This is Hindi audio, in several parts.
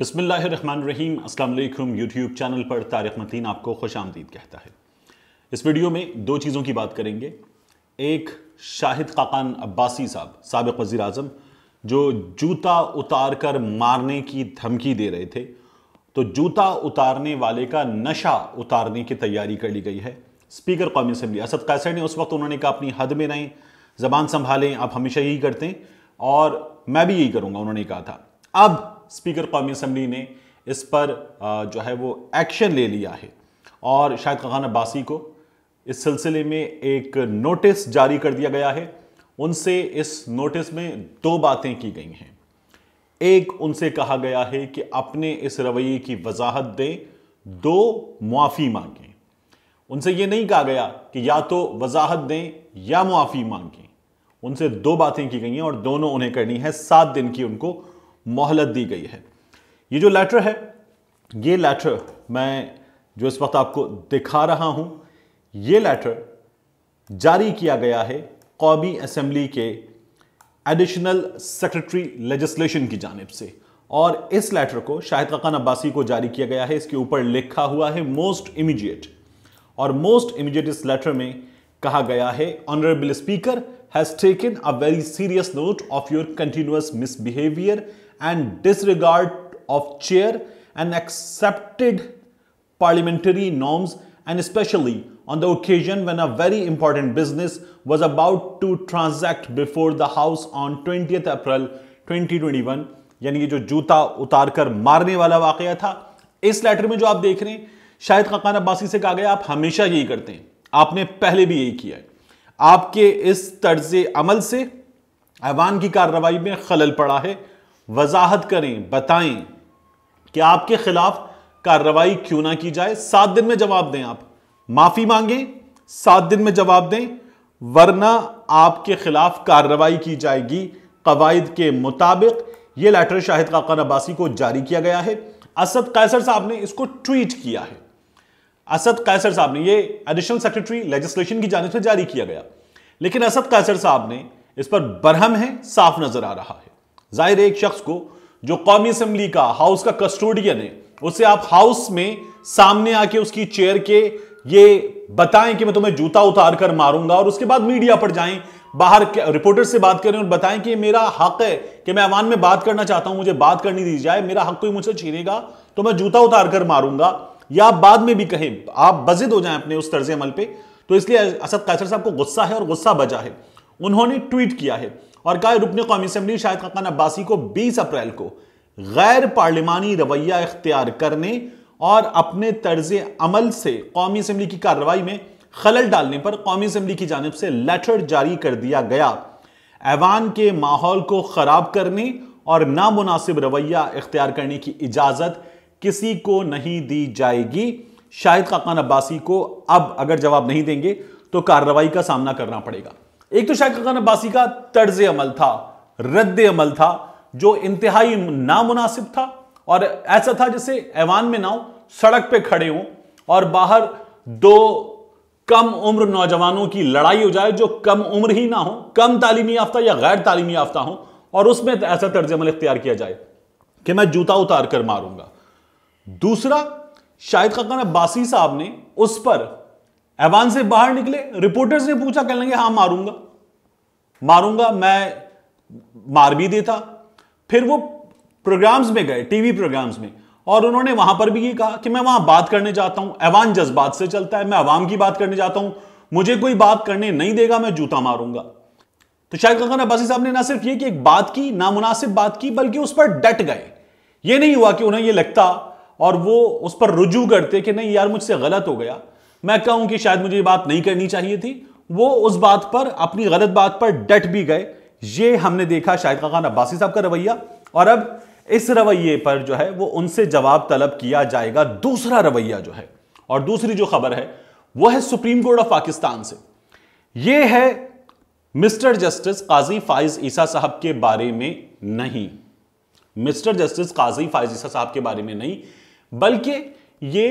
बसमीम अल्लाम यूट्यूब चैनल पर तारिक मतीन आपको खुश आमदीद कहता है इस वीडियो में दो चीज़ों की बात करेंगे एक शाहिद काकान अब्बासी साहब सबक वज़ी अजम जो जूता उतार कर मारने की धमकी दे रहे थे तो जूता उतारने वाले का नशा उतारने की तैयारी कर ली गई है स्पीकर कौमी असम्बली असद कैसर ने उस वक्त उन्होंने कहा अपनी हद में रहें ज़बान संभालें आप हमेशा यही करते हैं और मैं भी यही करूँगा उन्होंने कहा था अब स्पीकर कौमी असम्बली ने इस पर जो है वो एक्शन ले लिया है और शायद खान अब्बासी को इस सिलसिले में एक नोटिस जारी कर दिया गया है उनसे इस नोटिस में दो बातें की गई हैं एक उनसे कहा गया है कि अपने इस रवैये की वजाहत दें दो मुआफ़ी मांगें उनसे ये नहीं कहा गया कि या तो वजाहत दें या मुआफ़ी मांगें उनसे दो बातें की गई हैं और दोनों उन्हें करनी है सात दिन की उनको मोहलत दी गई है ये जो लेटर है ये लेटर मैं जो इस वक्त आपको दिखा रहा हूँ ये लेटर जारी किया गया है कौमी असम्बली के एडिशनल सेक्रेटरी लेजिस्लेशन की जानब से और इस लेटर को शाहिद खान अब्बासी को जारी किया गया है इसके ऊपर लिखा हुआ है मोस्ट इमीडिएट और मोस्ट इमीडिएट इस लेटर में कहा गया है honourable speaker has taken a very serious note of your continuous misbehaviour and disregard of chair and accepted parliamentary norms and especially on the occasion when a very important business was about to transact before the house on 20th April 2021 यानी कि जो जूता उतार कर मारने वाला वाकया था इस लेटर में जो आप देख रहे हैं शायद खकान अब्बासी से कहा गया आप हमेशा यही करते हैं आपने पहले भी यही किया है आपके इस तर्ज अमल से ऐवान की कार्रवाई में खलल पड़ा है वजाहत करें बताएं कि आपके खिलाफ कार्रवाई क्यों ना की जाए सात दिन में जवाब दें आप माफी मांगें सात दिन में जवाब दें वरना आपके खिलाफ कार्रवाई की जाएगी कवायद के मुताबिक यह लेटर शाहिद काका अब्बासी को जारी किया गया है असद कैसर साहब ने इसको ट्वीट किया है असद कैसर साहब ने यह एडिशनल सेक्रेटरी लेजिस्लेशन की जानब से जारी किया गया लेकिन असद कैसर साहब ने इस पर बरहम है साफ नजर आ रहा है जाहिर है एक शख्स को जो कौमी असम्बली का हाउस का कस्टोडियन है उसे आप हाउस में सामने आके उसकी चेयर के ये बताएं कि मैं तुम्हें जूता उतार कर मारूंगा और उसके बाद मीडिया पर जाएं बाहर रिपोर्टर से बात करें और बताएं कि मेरा हक है कि मैं अवान में बात करना चाहता हूं मुझे बात करनी दी जाए मेरा हक कोई मुझसे छीनेगा तो मैं जूता उतार कर मारूंगा या आप बाद में भी कहें आप बजिद हो जाएं अपने उस तर्ज अमल पे तो इसलिए असद कैसर साहब को गुस्सा है और गुस्सा बजा है उन्होंने ट्वीट किया है और कहा रुकन कौमी असम्बली शाहिद खान अब्बासी को बीस अप्रैल को गैर पार्लिमानी रवैया इख्तियार करने और अपने तर्ज अमल से कौमी असम्बली की कार्रवाई में खलल डालने पर कौमी असम्बली की जानब से लेटर जारी कर दिया गया ऐवान के माहौल को ख़राब करने और नामनासिब रवैया इख्तियार करने की इजाज़त किसी को नहीं दी जाएगी शाहिद खाकान अब्बासी को अब अगर जवाब नहीं देंगे तो कार्रवाई का सामना करना पड़ेगा एक तो शाह खान अब्बासी का तर्ज अमल था रद्द अमल था जो इंतहाई नामनासिब था और ऐसा था जैसे ऐवान में ना हो सड़क पे खड़े हों और बाहर दो कम उम्र नौजवानों की लड़ाई हो जाए जो कम उम्र ही ना हो कम तालीमी याफ्ता या गैर तालीमी याफ्ता हो और उसमें ऐसा तर्ज अमल इख्तियार किया जाए कि मैं जूता उतार कर मारूंगा दूसरा शाहिद खान अब्बासी साहब ने उस पर ऐवान से बाहर निकले रिपोर्टर्स ने पूछा कह लेंगे हाँ मारूंगा मारूंगा मैं मार भी देता फिर वो प्रोग्राम्स में गए टीवी प्रोग्राम्स में और उन्होंने वहां पर भी ये कहा कि मैं वहां बात करने जाता हूं एवान जज्बात से चलता है मैं अवाम की बात करने जाता हूं मुझे कोई बात करने नहीं देगा मैं जूता मारूंगा तो शायद खान अब्बासी साहब ने ना सिर्फ ये कि एक बात की नामुनासिब बात की बल्कि उस पर डट गए ये नहीं हुआ कि उन्हें ये लगता और वो उस पर रुजू करते कि नहीं यार मुझसे गलत हो गया मैं कहूं कि शायद मुझे ये बात नहीं करनी चाहिए थी वो उस बात पर अपनी गलत बात पर डट भी गए ये हमने देखा शाहिद खान अब्बासी साहब का रवैया और अब इस रवैये पर जो है वो उनसे जवाब तलब किया जाएगा दूसरा रवैया जो है और दूसरी जो खबर है वो है सुप्रीम कोर्ट ऑफ पाकिस्तान से ये है मिस्टर जस्टिस काजी फाइज ईसा साहब के बारे में नहीं मिस्टर जस्टिस काजी फाइज ईसा साहब के बारे में नहीं बल्कि ये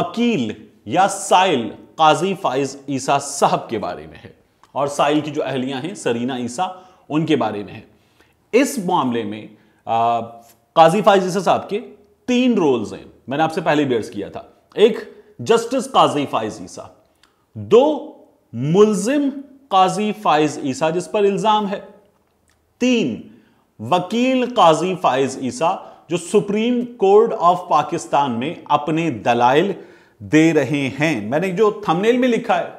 वकील या साइल काजी फाइज ईसा साहब के बारे में है और साइल की जो अहलियां हैं सरीना ईसा उनके बारे में है इस मामले में आ, काजी फाइज ईसा साहब के तीन रोल्स हैं मैंने आपसे पहले बेर्स किया था एक जस्टिस काजी फाइज ईसा दो मुलजिम काजी फाइज ईसा जिस पर इल्जाम है तीन वकील काजी फाइज ईसा जो सुप्रीम कोर्ट ऑफ पाकिस्तान में अपने दलाइल दे रहे हैं मैंने जो थंबनेल में लिखा है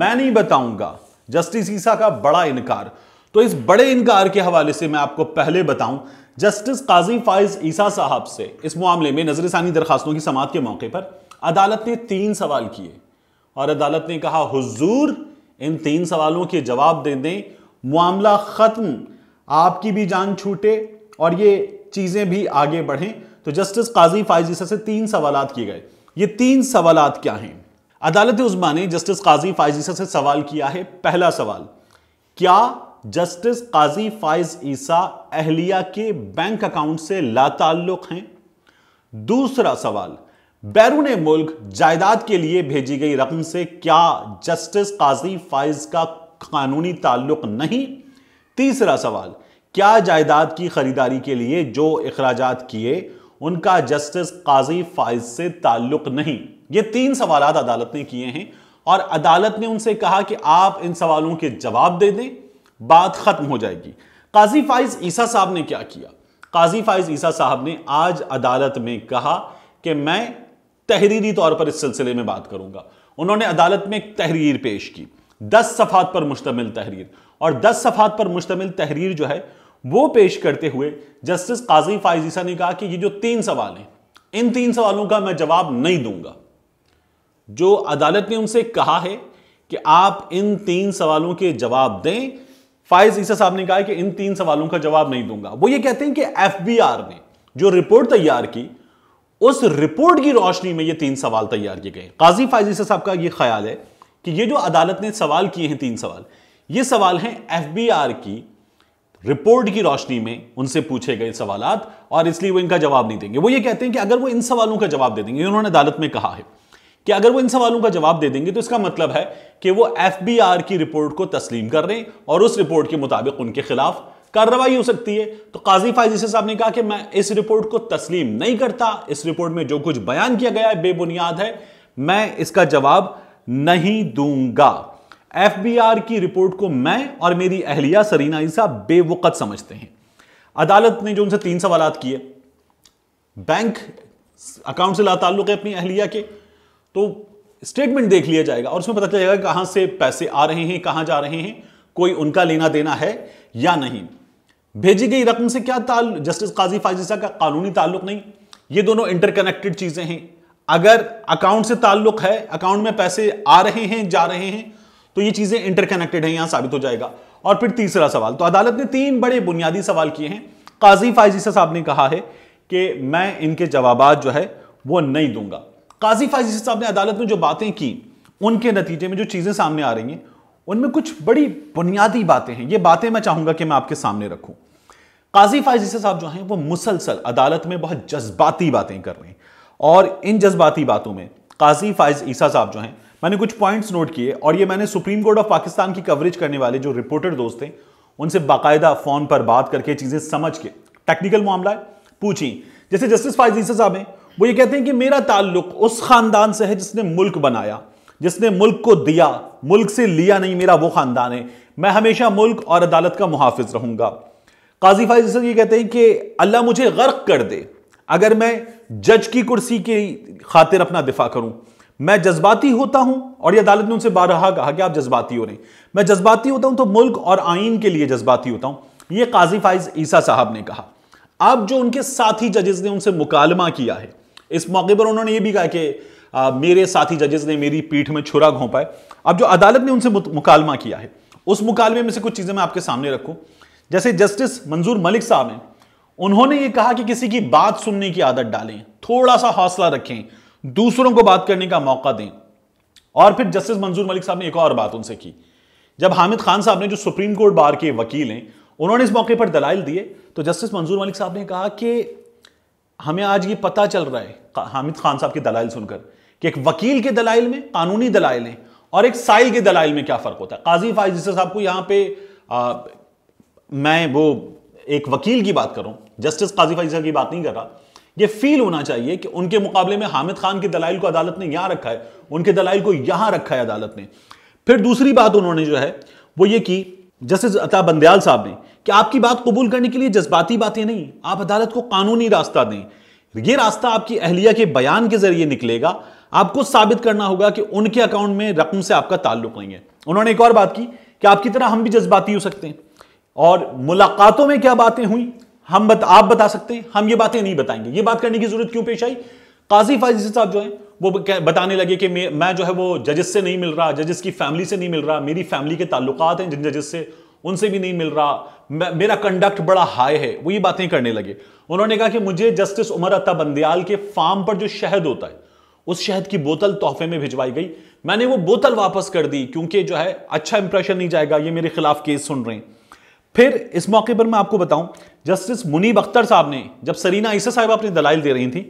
मैं नहीं बताऊंगा जस्टिस ईसा का बड़ा इनकार तो इस बड़े इनकार के हवाले से मैं आपको पहले बताऊं जस्टिस काजी फाइज ईसा साहब से इस मामले में नजरसानी दरखास्तों की समात के मौके पर अदालत ने तीन सवाल किए और अदालत ने कहा हुजूर इन तीन सवालों के जवाब दे दें मामला ख़त्म आपकी भी जान छूटे और ये चीज़ें भी आगे बढ़ें तो जस्टिस काजी फाइज ईसा से तीन सवाल किए गए ये तीन सवाल क्या हैं अदालत उजमा ने जस्टिस काजी फाइज ईसा से सवाल किया है पहला सवाल क्या जस्टिस काजी फाइज ईसा अहलिया के बैंक अकाउंट से लाताल्लुक हैं दूसरा सवाल बैरून मुल्क जायदाद के लिए भेजी गई रकम से क्या जस्टिस काजी फाइज का कानूनी ताल्लुक नहीं तीसरा सवाल क्या जायदाद की खरीदारी के लिए जो अखराज किए उनका जस्टिस काजी फाइज से ताल्लुक नहीं ये तीन सवाल अदालत ने किए हैं और अदालत ने उनसे कहा कि आप इन सवालों के जवाब दे दें बात खत्म हो जाएगी काजी फाइज ईसा साहब ने क्या किया काजी फाइज ईसा साहब ने आज अदालत में कहा कि मैं तहरीरी तौर पर इस सिलसिले में बात करूंगा उन्होंने अदालत में एक तहरीर पेश की दस सफात पर मुश्तमिल तहरीर और दस सफात पर मुश्तमिल तहरीर जो है वो पेश करते हुए जस्टिस काजी फायजीसा ने कहा कि ये जो तीन सवाल हैं इन तीन सवालों का मैं जवाब नहीं दूंगा जो अदालत ने उनसे कहा है कि आप इन तीन सवालों के जवाब दें फायज ईसा साहब ने कहा कि इन तीन सवालों का जवाब नहीं दूंगा वो ये कहते हैं कि एफबीआर ने जो रिपोर्ट तैयार की उस रिपोर्ट की रोशनी में ये तीन सवाल तैयार किए गए काजी फायज ईसा साहब का ये ख्याल है कि ये जो अदालत ने सवाल किए हैं तीन सवाल ये सवाल हैं एफबीआर की रिपोर्ट की रोशनी में उनसे पूछे गए सवाल और इसलिए वो इनका जवाब नहीं देंगे वो ये कहते हैं कि अगर वो इन सवालों का जवाब दे देंगे उन्होंने अदालत में कहा है कि अगर वो इन सवालों का जवाब दे देंगे तो इसका मतलब है कि वो एफ की रिपोर्ट को तस्लीम कर रहे हैं और उस रिपोर्ट के मुताबिक उनके खिलाफ कार्रवाई हो सकती है तो काजी फायजी साहब ने कहा कि मैं इस रिपोर्ट को तस्लीम नहीं करता इस रिपोर्ट में जो कुछ बयान किया गया है बेबुनियाद है मैं इसका जवाब नहीं दूंगा आर की रिपोर्ट को मैं और मेरी अहलिया सरीना ईसा बेवकत समझते हैं अदालत ने जो उनसे तीन सवाल किए बैंक अकाउंट से ला ताल्लुक है अपनी अहलिया के तो स्टेटमेंट देख लिया जाएगा और उसमें पता जाएगा कहां से पैसे आ रहे हैं कहां जा रहे हैं कोई उनका लेना देना है या नहीं भेजी गई रकम से क्या ताल जस्टिस काजी फाजिशा का कानूनी ताल्लुक नहीं ये दोनों इंटरकनेक्टेड चीज़ें हैं अगर अकाउंट से ताल्लुक है अकाउंट में पैसे आ रहे हैं जा रहे हैं तो ये चीजें इंटरकनेक्टेड हैं यहां साबित हो जाएगा और फिर तीसरा सवाल तो अदालत ने तीन बड़े बुनियादी सवाल किए हैं काजी फायजीसा साहब ने कहा है कि मैं इनके जवाब जो है वो नहीं दूंगा काजी फायजीसा साहब ने अदालत में जो बातें की उनके नतीजे में जो चीजें सामने आ रही हैं उनमें कुछ बड़ी बुनियादी बातें हैं ये बातें मैं चाहूंगा कि मैं आपके सामने रखूं काजी फाइजिसा साहब जो हैं वो मुसलसल अदालत में बहुत जज्बाती बातें कर रहे हैं और इन जज्बाती बातों में काजी फाइज ईसा साहब जो हैं मैंने कुछ पॉइंट्स नोट किए और ये मैंने सुप्रीम कोर्ट ऑफ पाकिस्तान की कवरेज करने वाले जो रिपोर्टर दोस्त हैं उनसे बाकायदा फोन पर बात करके चीज़ें समझ के टेक्निकल मामला है पूछी जैसे जस्टिस फायजीसा साहब हैं वो ये कहते हैं कि मेरा ताल्लुक उस खानदान से है जिसने मुल्क बनाया जिसने मुल्क को दिया मुल्क से लिया नहीं मेरा वो खानदान है मैं हमेशा मुल्क और अदालत का मुहाफिज रहूंगा काजी फायजी ये कहते हैं कि अल्लाह मुझे गर्क कर दे अगर मैं जज की कुर्सी की खातिर अपना दिफा करूं मैं जज्बाती होता हूं और ये अदालत ने उनसे बारहा कहा कि आप जज्बाती हो रहे मैं जज्बाती होता हूं तो मुल्क और आइन के लिए जज्बाती होता हूं ये काजी फाइज ईसा साहब ने कहा अब जो उनके साथी जजेस ने उनसे मुकालमा किया है इस मौके पर उन्होंने ये भी कहा कि आ, मेरे साथी जजेस ने मेरी पीठ में छुरा घोंपाए अब जो अदालत ने उनसे मुकालमा किया है उस मुकालमे में से कुछ चीजें मैं आपके सामने रखूं जैसे जस्टिस मंजूर मलिक साहब हैं उन्होंने ये कहा कि किसी की बात सुनने की आदत डालें थोड़ा सा हौसला रखें दूसरों को बात करने का मौका दें और फिर जस्टिस मंजूर मलिक साहब ने एक और बात उनसे की जब हामिद खान साहब ने जो सुप्रीम कोर्ट बार के वकील हैं उन्होंने इस मौके पर दलाइल दिए तो जस्टिस मंजूर मलिक साहब ने कहा कि हमें आज ये पता चल रहा है हामिद खान साहब की दलाइल सुनकर कि एक वकील के दलाइल में कानूनी दलाइल हैं और एक साइल के दलाइल में क्या फ़र्क होता है काजी फाइज साहब को यहाँ पे आ, मैं वो एक वकील की बात करूं जस्टिस काजी फाइज की बात नहीं कर रहा ये फील होना चाहिए कि उनके मुकाबले में हामिद खान की दलाइल को अदालत ने यहां रखा है उनके दलाइल को यहां रखा है अदालत ने फिर दूसरी बात उन्होंने जो है वो ये की जस्टिस अता बंदयाल साहब ने कि आपकी बात कबूल करने के लिए जज्बाती बातें नहीं आप अदालत को कानूनी रास्ता दें ये रास्ता आपकी अहलिया के बयान के जरिए निकलेगा आपको साबित करना होगा कि उनके अकाउंट में रकम से आपका ताल्लुक नहीं है उन्होंने एक और बात की कि आपकी तरह हम भी जज्बाती हो सकते हैं और मुलाकातों में क्या बातें हुई हम बत, आप बता सकते हैं हम ये बातें नहीं बताएंगे ये बात करने की जरूरत क्यों पेश आई काजी फाजी साहब जो है वो बताने लगे कि मैं जो है वो जजेस से नहीं मिल रहा जजेस की फैमिली से नहीं मिल रहा मेरी फैमिली के ताल्लुकात हैं जिन जजेस से उनसे भी नहीं मिल रहा मेरा कंडक्ट बड़ा हाई है वो ये बातें करने लगे उन्होंने कहा कि मुझे जस्टिस उमर अता बंदियाल के फार्म पर जो शहद होता है उस शहद की बोतल तोहफे में भिजवाई गई मैंने वो बोतल वापस कर दी क्योंकि जो है अच्छा इंप्रेशन नहीं जाएगा ये मेरे खिलाफ केस सुन रहे हैं फिर इस मौके पर मैं आपको बताऊं जस्टिस मुनीब अख्तर साहब ने जब सरीना ईसा साहब अपनी दलाइल दे रही थी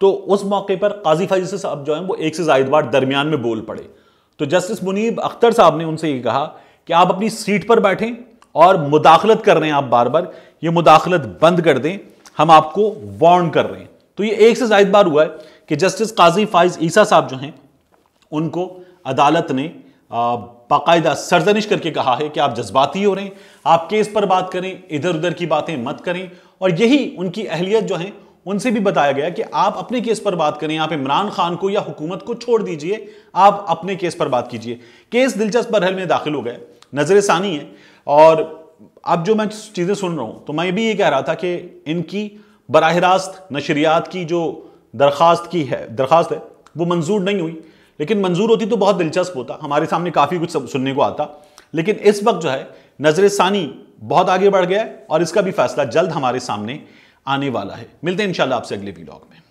तो उस मौके पर काजी फैजी साहब जो है वो एक से जायद बार दरमियान में बोल पड़े तो जस्टिस मुनीब अख्तर साहब ने उनसे ये कहा कि आप अपनी सीट पर बैठें और मुदाखलत कर रहे हैं आप बार बार ये मुदाखलत बंद कर दें हम आपको वार्न कर रहे हैं तो ये एक से जायद बार हुआ है कि जस्टिस काजी फाइज ईसा साहब जो हैं उनको अदालत ने बाकायदा सरजनिश करके कहा है कि आप जज्बाती हो रहे हैं आप केस पर बात करें इधर उधर की बातें मत करें और यही उनकी अहलियत जो है उनसे भी बताया गया कि आप अपने केस पर बात करें आप इमरान खान को या हुकूमत को छोड़ दीजिए आप अपने केस पर बात कीजिए केस दिलचस्प बरहल में दाखिल हो गए नजर सानी है और अब जो मैं चीज़ें सुन रहा हूँ तो मैं भी ये कह रहा था कि इनकी बरह रास्त नशरियात की जो दरख्वास्त की है दरख्वास्त है वो मंजूर नहीं हुई लेकिन मंजूर होती तो बहुत दिलचस्प होता हमारे सामने काफ़ी कुछ सुनने को आता लेकिन इस वक्त जो है नजर सानी बहुत आगे बढ़ गया है और इसका भी फैसला जल्द हमारे सामने आने वाला है मिलते हैं इंशाल्लाह आपसे अगले वीलॉग में